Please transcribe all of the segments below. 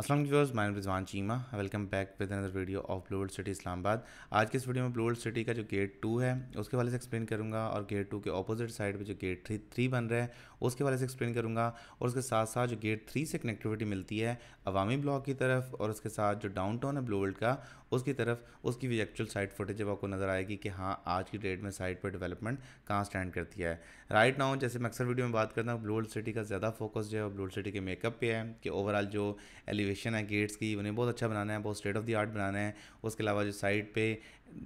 Aslam viewers मैं Rizwan Cheema welcome back with another video of Blue World City Islamabad आज के इस वीडियो में ब्लूअल सिटी का जो गेट टू है उसके वाले से एक्सप्लेन करूँगा और गेट टू के अपोजिट साइड पे जो गेट थ्री थ्री बन रहा है उसके वाले से एक्सप्लेन करूँगा और उसके साथ साथ जो गेट थ्री से कनेक्टिविटी मिलती है अवामी ब्लॉक की तरफ और उसके साथ जो डाउन टाउन है ब्लूअल का उसकी तरफ उसकी भी एक्चुअल साइट फुटेज जब आपको नज़र आएगी कि हाँ आज की डेट में साइट पर डेवलपमेंट कहाँ स्टैंड करती है राइट नाउ जैसे मैं अक्सर वीडियो में बात करता हूँ ब्लूल्ड सिटी का ज़्यादा फोकस जो है ब्लूल्ड सिटी के मेकअप पे है कि ओवरऑल जो एलिवेशन है गेट्स की उन्हें बहुत अच्छा बनाना है बहुत स्टेट ऑफ द आर्ट बनाना है उसके अलावा जो साइट पर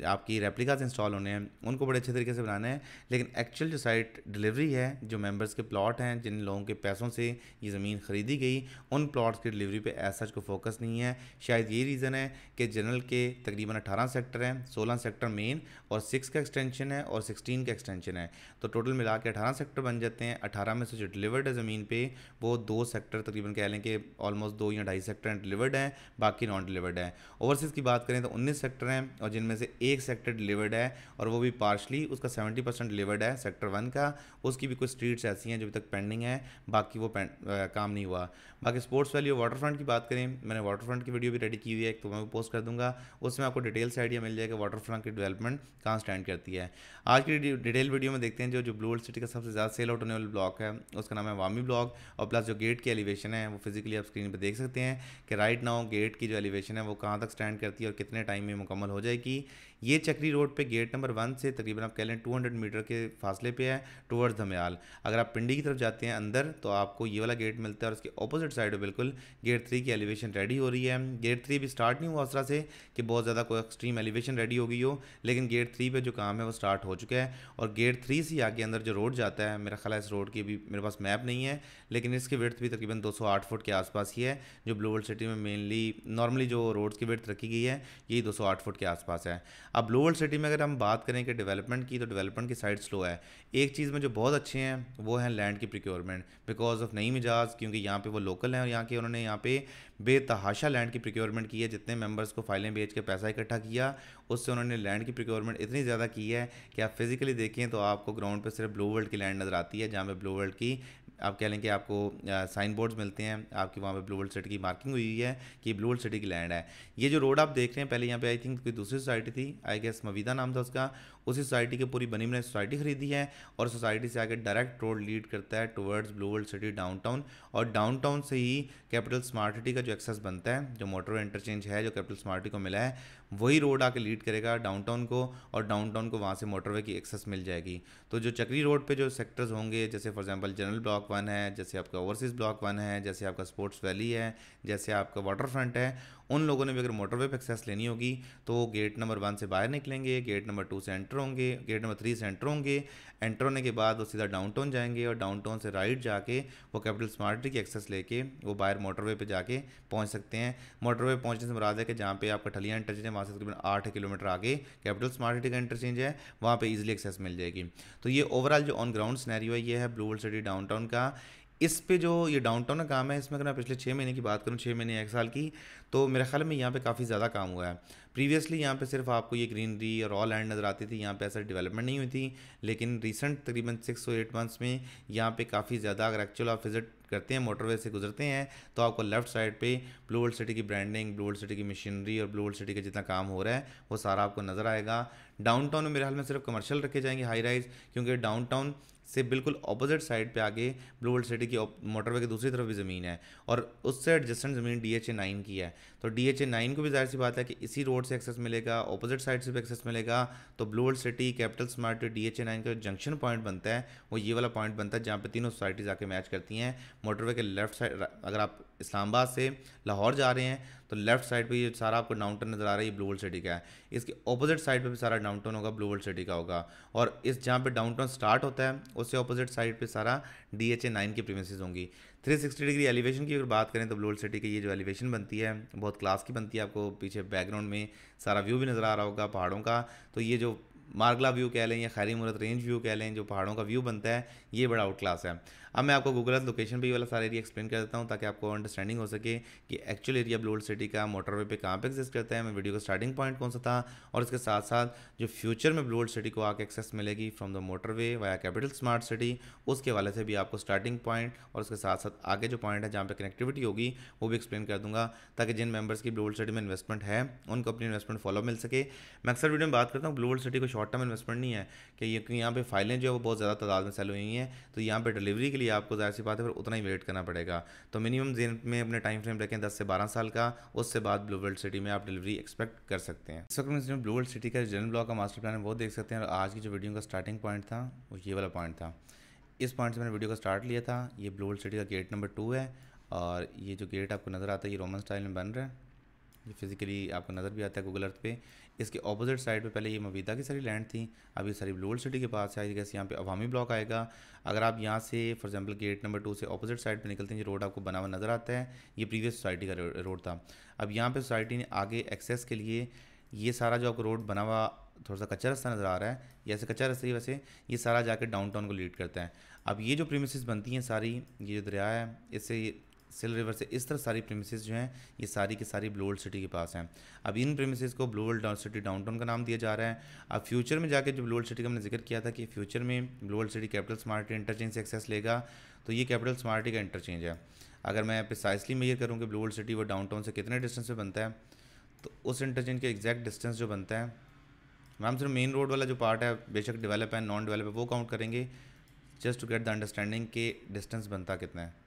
आपकी रेप्लिकाज इंस्टॉल होने हैं उनको बड़े अच्छे तरीके से बनाना है लेकिन एक्चुअल जो साइट डिलीवरी है जो मेंबर्स के प्लॉट हैं जिन लोगों के पैसों से ये ज़मीन ख़रीदी गई उन प्लॉट्स की डिलीवरी पे ऐसा को फोकस नहीं है शायद ये रीज़न है कि जनरल के तकरीबन अठारह सेक्टर हैं सोलह सेक्टर मेन और सिक्स का एक्सटेंशन है और सिक्सटीन का एक्सटेंशन है तो टोटल मिला के अठारह सेक्टर बन जाते हैं अठारह में से जो डिलीवर्ड है ज़मीन पर वो दो सेक्टर तकरीबन कह लें कि ऑलमोस्ट दो या ढाई सेक्टर डिलीवर्ड हैं बाकी नॉन डिलीवर्ड हैं ओवरसीज़ की बात करें तो उन्नीस सेक्टर हैं और जिनमें से एक सेक्टर डिलीवर्ड है और वो भी पार्शली उसका सेवेंटी परसेंट डिलीवर्ड है सेक्टर वन का उसकी भी कुछ स्ट्रीट्स ऐसी हैं जो अभी तक पेंडिंग है बाकी वो आ, काम नहीं हुआ बाकी स्पोर्ट्स और वाटर फ्रंट की बात करें मैंने वाटर फ्रंट की वीडियो भी रेडी की हुई है तो मैं पोस्ट कर दूंगा उसमें आपको डिटेल से आइडिया मिल जाएगा वाटर फ्रंट की डिवेलपमेंट कहाँ स्टैंड करती है आज की डिटेल वीडियो में देखते हैं जो जो ब्लू सिटी का सबसे ज़्यादा सेल आउट होने वाला ब्लॉक है उसका नाम है वामी ब्लॉक और प्लस जो गेट की एलिवेशन है वो फिजिकली आप स्क्रीन पर देख सकते हैं कि राइट नाउ गेट की जो एलिवेशन है वो कहाँ तक स्टैंड करती है और कितने टाइम में मुकम्मल हो जाएगी ये चक्री रोड पे गेट नंबर वन से तकरीबन आप कह लें हंड्रेड मीटर के फासले पे है टूवर्ड्स धमयाल अगर आप पिंडी की तरफ जाते हैं अंदर तो आपको ये वाला गेट मिलता है और उसके अपोजिट साइड बिल्कुल गेट थ्री की एलिवेशन रेडी हो रही है गेट थ्री भी स्टार्ट नहीं हुआ असरा से कि बहुत ज़्यादा कोई एक्सट्रीम एलिवेशन रेडी हो गई हो लेकिन गेट थ्री पर जो काम है वो स्टार्ट हो चुका है और गेट थ्री से आगे अंदर जो रोड जाता है मेरा ख्याल इस रोड की भी मेरे पास मैप नहीं है लेकिन इसकी वर्थ भी तकरीबन आठ फुट के आसपास ही है जो ब्लूवर्ल्ड सिटी में मेनली नॉर्मली जो रोड्स की वर्थ रखी गई है यही आठ फुट के आसपास है अब लोअर सिटी में अगर हम बात करें कि डेवलपमेंट की तो डेवलपमेंट की साइड स्लो है एक चीज़ में जो बहुत अच्छे हैं वो हैं लैंड की प्रिक्योरमेंट बिकॉज ऑफ नई मिजाज क्योंकि यहाँ पे वो लोकल हैं और यहाँ के उन्होंने यहाँ पे बेतहाशा लैंड की प्रिक्योरमेंट की है जितने मेंबर्स को फाइलें बेच के पैसा इकट्ठा किया उससे उन्होंने लैंड की प्रिक्योरमेंट इतनी ज़्यादा की है कि आप फिजिकली देखें तो आपको ग्राउंड पर सिर्फ ब्लू वर्ल्ड की लैंड नज़र आती है जहाँ पर ब्लू वर्ल्ड की आप कह लें कि आपको साइन बोर्ड्स मिलते हैं आपकी वहाँ पे ब्लू वर्ल्ड सिटी की मार्किंग हुई है कि ब्लू वर्ल्ड सिटी की लैंड है ये जो रोड आप देख रहे हैं पहले यहाँ पे आई थिंक कोई दूसरी सोसाइटी थी आई गेस मवीदा नाम था उसका उसी सोसाइटी के पूरी बनी बनाई सोसाइटी खरीदी है और सोसाइटी से आगे डायरेक्ट रोड लीड करता है towards Blue World City downtown और डाउनटाउन से ही कैपिटल स्मार्ट सिटी का जो एक्सेस बनता है जो मोटर इंटरचेंज है जो कैपिटल स्मार्टी को मिला है वही रोड आके लीड करेगा डाउनटाउन को और डाउनटाउन को वहाँ से मोटरवे की एक्सेस मिल जाएगी तो जो चक्री रोड पे जो सेक्टर्स होंगे जैसे for example general block one है जैसे आपका ओवरसीज़ ब्लॉक वन है जैसे आपका स्पोर्ट्स वैली है जैसे आपका वाटर फ्रंट है उन लोगों ने भी अगर मोटरवे पर एक्सेस लेनी होगी तो गेट नंबर वन से बाहर निकलेंगे गेट नंबर टू से एंटर होंगे गेट नंबर थ्री से एंटर होंगे एंटर होने के बाद वो सीधा डाउनटाउन जाएंगे और डाउनटाउन से राइट जाके वो कैपिटल स्मार्ट की एक्सेस लेके वो बाहर मोटरवे पर जाके पहुँच सकते हैं मोटरवे पहुँचने से मुराद है कि जहाँ पे आपका ठलियाँ इंटरचेंज है वहाँ वहाँ से तकरीबन आठ किलोमीटर आगे कैपिटल स्मार्ट सिटी का इंटरचेंज है वहाँ पर ईजिली एक्सेस मिल जाएगी तो ये ओवरऑल जो ऑन ग्राउंड स्नैरियो है ये है ब्लू वर्ल्ड सिटी डाउनटाउन का इस पे जो ये डाउनटाउन का काम है इसमें अगर मैं पिछले छः महीने की बात करूँ छः महीने एक साल की तो मेरे ख्याल में यहाँ पे काफ़ी ज़्यादा काम हुआ है प्रीवियसली यहाँ पे सिर्फ आपको ये ग्रीनरी और ऑल लैंड नज़र आती थी यहाँ पे ऐसा डेवलपमेंट नहीं हुई थी लेकिन रिसेंट तकरीबन सिक्स टू एट मंथ्स में यहाँ पे काफ़ी ज़्यादा अगर एक्चुअल आप विजिट करते हैं मोटरवे से गुजरते हैं तो आपको लेफ्ट साइड पे ब्लू वर्ल्ड सिटी की ब्रांडिंग ब्लू वर्ल्ड सिटी की मशीनरी और ब्लू वर्ल्ड सिटी का जितना काम हो रहा है वो सारा आपको नज़र आएगा डाउनटाउन में मेरे हाल में सिर्फ कमर्शियल रखे जाएंगे हाई राइज क्योंकि डाउनटाउन से बिल्कुल अपोजिट साइड पे आगे ब्लू वर्ल्ड सिटी की मोटरवे की दूसरी तरफ भी ज़मीन है और उससे एडजस्टेंट ज़मीन डी एच ए नाइन की है तो डी एच ए नाइन को भी जाहिर सी बात है कि इसी रोड से एक्सेस मिलेगा अपोजिट साइड से भी एक्सेस मिलेगा तो Blue World City Capital Smart D H A nine का जो जंक्शन पॉइंट बनता है वो ये वाला पॉइंट बनता है जहाँ पर तीनों सोसाइटीज़ आके मैच करती हैं मोटरवे के लेफ्ट साइड अगर आप इस्लामाबाद से लाहौर जा रहे हैं तो लेफ्ट साइड पे ये सारा आपको डाउन टाउन नज़र आ रहा है ये ब्लू वर्ल्ड सिटी का है इसके ऑपोजिट साइड पे भी सारा डाउन टाउन होगा ब्लू वर्ल्ड सिटी का होगा और इस जहाँ पे डाउन टाउन स्टार्ट होता है उससे ऑपोजिट साइड पे सारा डी एच ए नाइन की प्रीमिसेज होंगी 360 डिग्री एलिवेशन की अगर बात करें तो ब्लू वर्ल्ड सिटी की ये जो एलिवेशन बनती है बहुत क्लास की बनती है आपको पीछे बैकग्राउंड में सारा व्यू भी नज़र आ रहा होगा पहाड़ों का तो ये जो मार्गला व्यू कह लें या खैरी मूरत रेंज व्यू कह लें जो पहाड़ों का व्यू बनता है ये बड़ा आउट क्लास है अब मैं आपको गूगल अर्थ लोकेशन पर ये वाला सारा एरिया एक्सप्लेन कर देता हूँ ताकि आपको अंडरस्टैंडिंग हो सके कि एक्चुअल एरिया ब्लोड सिटी का मोटरवे पे कहाँ पे एग्जिस्ट करता है मैं वीडियो का स्टार्टिंग पॉइंट कौन सा था और इसके साथ साथ जो फ्यूचर में ब्लोड सिटी को आके एक्सेस मिलेगी from the motorway via Capital Smart City उसके वाले से भी आपको स्टार्टिंग पॉइंट और उसके साथ साथ आगे जो पॉइंट है जहाँ पर कनेक्टिविटी होगी वो भी एक्सप्लेन कर दूंगा ताकि जिन मेंबर्स की ब्लोड सिटी में इन्वेस्टमेंट है उनको अपनी इन्वेस्टमेंट फॉलो मिल सके मैं अक्सर वीडियो में बात करता हूँ ग्लोबल सिटी को शॉर्ट टर्म इन्वेस्टमेंट नहीं है कि यहाँ पर फाइलें जो है वो बहुत ज़्यादा तादाद में सेल हुई हैं तो यहाँ पर डिलीवरी के लिए लिए आपको जाहिर सी बात है फिर उतना ही वेट करना पड़ेगा तो मिनिमम जेन में अपने टाइम फ्रेम रखें दस से बारह साल का उससे बाद ब्लू वर्ल्ड सिटी में आप डिलीवरी एक्सपेक्ट कर सकते हैं इस वक्त में ब्लू वर्ल्ड सिटी का जनरल ब्लॉक का मास्टर प्लान है वो देख सकते हैं और आज की जो वीडियो का स्टार्टिंग पॉइंट था वो ये वाला पॉइंट था इस पॉइंट से मैंने वीडियो का स्टार्ट लिया था ये ब्लू वर्ल्ड सिटी का गेट नंबर टू है और ये जो गेट आपको नज़र आता है ये रोमन स्टाइल में बन रहा है जो फिज़िकली आपको नज़र भी आता है गूगल अर्थ पे इसके ऑपोजिट साइड पे पहले ये मवीदा की सारी लैंड थी अब ये सारी ब्लूल सिटी के पास है जैसे यहाँ पे अवामी ब्लॉक आएगा अगर आप यहाँ से for example gate number two से ऑपोजिट साइड पे निकलते हैं ये रोड आपको बना हुआ नज़र आता है ये प्रीवियस सोसाइटी का रोड था अब यहाँ पर सोसाइटी ने आगे एक्सेस के लिए ये सारा जो आपको रोड बना हुआ थोड़ा सा कच्चा रास्ता नज़र आ रहा है ऐसे कच्चा रास्ता ही वैसे ये सारा जाके डाउनटाउन को लीड करता है अब ये जो प्रीमिसेस बनती हैं सारी ये जो दरिया है इससे सिल रिवर से इस तरह सारी प्रेमिसज जो हैं ये सारी की सारी वर्ल्ड सिटी के पास हैं अब इन प्रेमिसज को वर्ल्ड सिटी डाउनटाउन का नाम दिया जा रहा है अब फ्यूचर में जाकर जो वर्ल्ड सिटी का हमने जिक्र किया था कि फ्यूचर में World City Capital Smart interchange से एक्सेस लेगा तो ये कैपिटल स्मार्ट का इंटरचेंज है अगर मैं प्रिसाइसली ये करूँ कि वर्ल्ड सिटी वो डाउनटाउन से कितने डिस्टेंस पर बनता है तो उस इंटरचेंज के एग्जैक्ट डिस्टेंस जो बनता है मैम सिर्फ मेन रोड वाला जो पार्ट है बेशक डेवलप है नॉन डेवलप है वो काउंट करेंगे just to get the understanding के डिस्टेंस बनता कितना है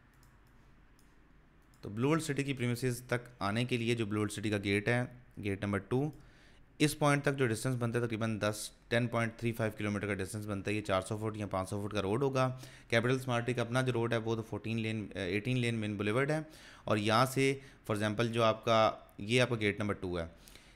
तो ब्लू वर्ल्ड सिटी की प्रीमिस तक आने के लिए जो ब्लू वर्ल्ड सिटी का गेट है गेट नंबर टू इस पॉइंट तक जो डिस्टेंस बनता है तकरीबन दस ten point three five kilometre का डिस्टेंस बनता है ये चार सौ फुट या पाँच सौ फुट का रोड होगा कैपिटल स्मार्टी का अपना जो रोड है वो तो fourteen lane eighteen lane main boulevard है और यहाँ से फॉर एग्ज़ाम्पल जो आपका ये आपका गेट नंबर टू है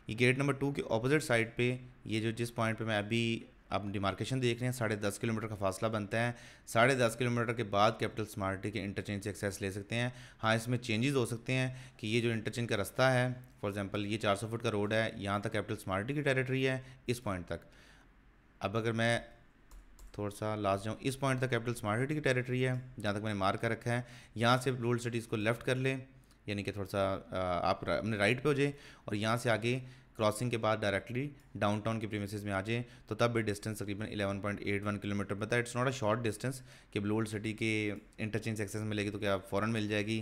ये गेट नंबर टू के अपोजिट साइड पे ये जो जिस पॉइंट पे मैं अभी आप डिमार्केशन देख रहे हैं साढ़े दस किलोमीटर का फासला बनता है साढ़े दस किलोमीटर के बाद कैपिटल स्मार्ट के इंटरचेंज से एक्सेस ले सकते हैं हाँ इसमें चेंजेस हो सकते हैं कि ये जो इंटरचेंज का रास्ता है फॉर एग्जांपल ये 400 फुट का रोड है यहाँ तक कैपिटल स्मार्ट की टेरिटरी है इस पॉइंट तक अब अगर मैं थोड़ा सा लास्ट जाऊँ इस पॉइंट तक कैपिटल स्मार्ट सिटी की टेरेटरी है जहाँ तक मैंने मार कर रखा है यहाँ से रूल सिटीज़ को लेफ़्ट कर लें यानी कि थोड़ा सा आप अपने राइट पर हो जाए और यहाँ से आगे क्रॉसिंग के बाद डायरेक्टली डाउनटाउन के प्रीमिस में आ जाएँ तो तब भी डिस्टेंस तकरीबन 11.81 किलोमीटर बताया it's not a short distance कि ब्लूल सिटी के इंटरचेंज एक्सेस मिलेगी तो क्या फ़ौरन मिल जाएगी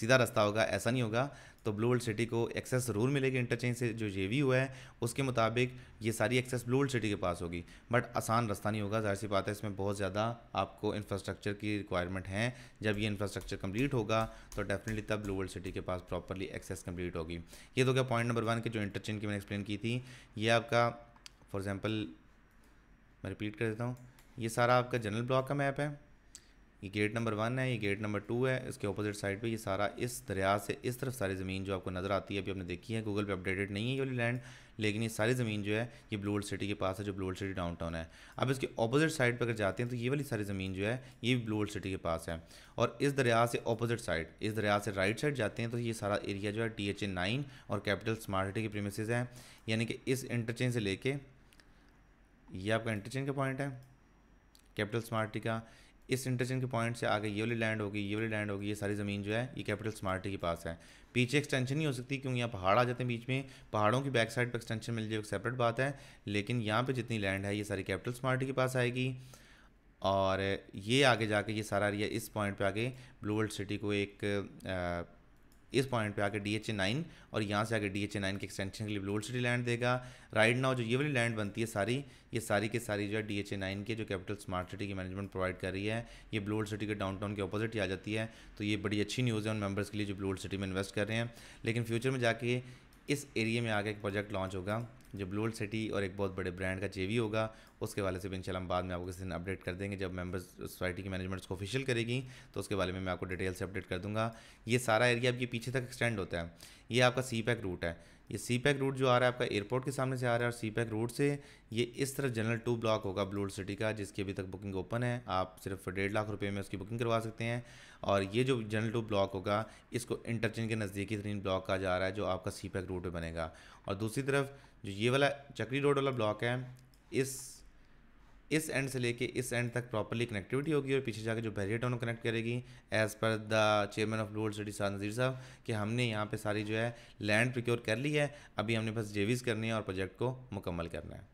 सीधा रास्ता होगा ऐसा नहीं होगा तो ब्लू वर्ल्ड सिटी को एक्सेस ज़रूर मिलेगी इंटरचेंज से जो ये भी हुआ है उसके मुताबिक ये सारी एक्सेस ब्लू वर्ल्ड सिटी के पास होगी बट आसान रास्ता नहीं होगा जाहिर सी बात है इसमें बहुत ज़्यादा आपको इंफ्रास्ट्रक्चर की रिक्वायरमेंट है जब ये इंफ्रास्ट्रक्चर कंप्लीट होगा तो डेफिनेटली तब ब्लू वर्ल्ड सिटी के पास प्रॉपरली एक्सेस कम्प्लीट होगी ये तो क्या पॉइंट नंबर वन के जो इंटरचेंज की मैंने एक्सप्लेन की थी ये आपका फॉर एग्ज़ाम्पल मैं रिपीट कर देता हूँ ये सारा आपका जनरल ब्लॉक का मैप है ये गेट नंबर वन है ये गेट नंबर टू है इसके अपोजिट साइड पे ये सारा इस दरिया से इस तरफ सारी ज़मीन जो आपको नज़र आती है अभी आपने देखी है गूगल पे अपडेटेड नहीं है ये वाली लैंड लेकिन ये सारी ज़मीन जो है ये ब्लू ओल्ड सिटी के पास है जो ब्लू ओल्ड सिटी डाउनटाउन है अब इसके अपोजिट साइड पर अगर जाते हैं तो ये वाली सारी ज़मीन जो है ये भी ओल्ड सिटी के पास है और इस दरिया से अपोजिट साइड इस दरिया से राइट साइड जाते हैं तो ये सारा एरिया जो है टी एच ए नाइन और कैपिटल स्मार्ट सिटी के प्रीमिस है यानी कि इस इंटरचेंज से लेके ये आपका इंटरचेंज का पॉइंट है कैपिटल स्मार्ट सिटी का इस इंटरचेंज के पॉइंट से आगे ये वाली लैंड होगी ये वाली लैंड होगी ये सारी ज़मीन जो है ये कैपिटल स्मार्टी के पास है पीछे एक्सटेंशन नहीं हो सकती क्योंकि यहाँ पहाड़ आ जाते हैं बीच में पहाड़ों की बैक साइड पर एक्सटेंशन मिल जाए एक सेपरेट बात है लेकिन यहाँ पर जितनी लैंड है ये सारी कैपिटल स्मार्टी के पास आएगी और ये आगे जाके ये सारा एरिया इस पॉइंट पे आके ब्लू वर्ल्ड सिटी को एक इस पॉइंट पे आके डी एच ए नाइन और यहाँ से आके डी एच ए नाइन के एक्सटेंशन के लिए ब्लू सिटी लैंड देगा राइट नाउ जो ये वाली लैंड बनती है सारी ये सारी के सारी जो है डी एच ए नाइन के जो कैपिटल स्मार्ट सिटी की मैनेजमेंट प्रोवाइड कर रही है ये ब्लू सिटी के डाउनटाउन के अपोजिट ही आ जाती है तो ये बड़ी अच्छी न्यूज़ है उन मेम्बर्स के लिए जो ब्लू सिटी में इन्वेस्ट कर रहे हैं लेकिन फ्यूचर में जाके इस एरिए में आगे एक प्रोजेक्ट लॉन्च होगा जब लोल सिटी और एक बहुत बड़े ब्रांड का जेवी होगा उसके वाले से भी इन हम बाद में आपको किसी दिन अपडेट कर देंगे जब मेंबर्स सोसाइटी की मैनेजमेंट्स को ऑफिशियल करेगी तो उसके बारे में मैं आपको डिटेल से अपडेट कर दूंगा ये सारा एरिया आपके पीछे तक एक्सटेंड होता है ये आपका सी पैक रूट है ये सी पैक रूट जो आ रहा है आपका एयरपोर्ट के सामने से आ रहा है और सी पैक रूट से ये इस तरह जनरल टू ब्लॉक होगा ब्लूड सिटी का जिसकी अभी तक बुकिंग ओपन है आप सिर्फ डेढ़ लाख रुपए में उसकी बुकिंग करवा सकते हैं और ये जो जनरल टू ब्लॉक होगा इसको इंटरचेंज के नज़दीकी तरीन ब्लॉक का जा रहा है जो आपका सी पैक रूट पर बनेगा और दूसरी तरफ जो ये वाला चक्री रोड वाला ब्लॉक है इस इस एंड से लेके इस एंड तक प्रॉपरली कनेक्टिविटी होगी और पीछे जाके जो बैरियर टाउन कनेक्ट करेगी as per the chairman of road city Shah Nazir साहब कि हमने यहाँ पे सारी जो है लैंड प्रिक्योर कर ली है अभी हमने बस जेवीज़ करनी है और प्रोजेक्ट को मुकम्मल करना है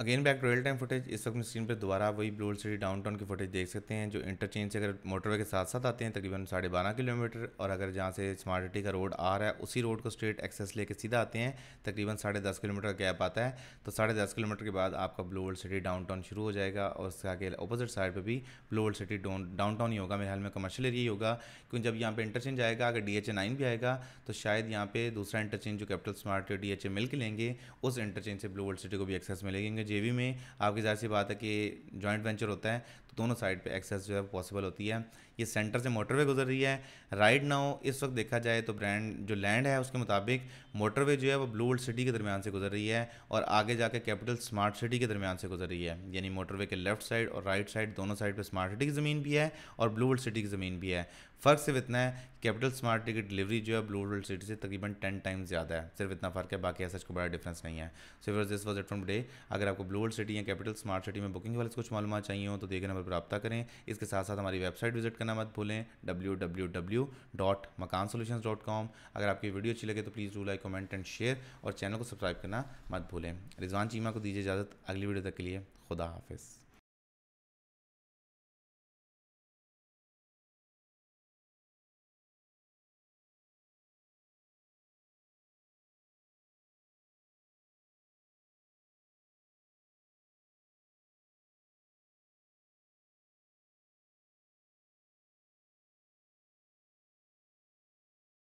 again back real time footage इस वक्त स्क्रीन पर दोबारा वही ब्लूल सिटी डाउनटाउन की फुटेज देख सकते हैं जो इंटरचेंज से अगर मोटरवे के साथ साथ आते हैं तकरीबन साढ़े बारह किलोमीटर और अगर जहाँ से स्मार्ट सिटी का रोड आ रहा है उसी रोड को स्ट्रेट एक्सेस लेके सीधा आते हैं तकरीबन साढ़े दस किलोमीटर का गैप आता है तो साढ़े दस किलोमीटर के बाद आपका ब्लूल सिटी डाउन शुरू हो जाएगा और उसके आगे अपोजिट साइड पर भी ब्लूल सिटी डाउन ही होगा मेरे ख्याल में कमर्शियल एरिया ही होगा क्योंकि जब यहाँ पर इंटरचेंज आएगा अगर डी एच ए नाइन भी आएगा तो शायद यहाँ पर दूसरा इंटरचेंज जो Capital Smart D H A मिल के लेंगे उस इंटरचेंज से ब्लूल सिटी को भी एक्सेस मिलेंगे क्योंकि जे में आपकी जाहिर सी बात है कि जॉइंट वेंचर होता है तो दोनों साइड पे एक्सेस जो है पॉसिबल होती है ये सेंटर से मोटरवे गुजर रही है राइट नाउ इस वक्त देखा जाए तो ब्रांड जो लैंड है उसके मुताबिक मोटरवे जो है वो ब्लू वर्ल्ड सिटी के दरमियान से गुजर रही है और आगे जाके कैपिटल स्मार्ट सिटी के दरमियान से गुजर रही है यानी मोटरवे के लेफ्ट साइड और राइट साइड दोनों साइड पर स्मार्ट सिटी की ज़मीन भी है और ब्लू वर्ल्ड सिटी की ज़मीन भी है फ़र्क सिर्फ इतना है कैपिटल स्मार्ट टिकट डिलीवरी जो है ब्लू वर्ल्ड सिटी से तकरीबन टेन टाइम्स ज़्यादा है सिर्फ इतना फ़र्क है बाकी ऐसा कोई बड़ा डिफरेंस नहीं है सो फिर this was it from day अगर आपको ब्लू वर्ल्ड सिटी या कैपिटल स्मार्ट सिटी में बुकिंग वाले कुछ मालूम चाहिए हो तो देखे नंबर पर रब्ता करें इसके साथ साथ हमारी वेबसाइट विजिट करना मत भूलें W W W dot Makaan solution dot com अगर आपकी वीडियो अच्छी लगे तो please do like comment and share और चैनल को सब्सक्राइब करना मत भूलें रिजवान चीमा को दीजिए इजाज़त अगली वीडियो तक के लिए खुदा हाफिज़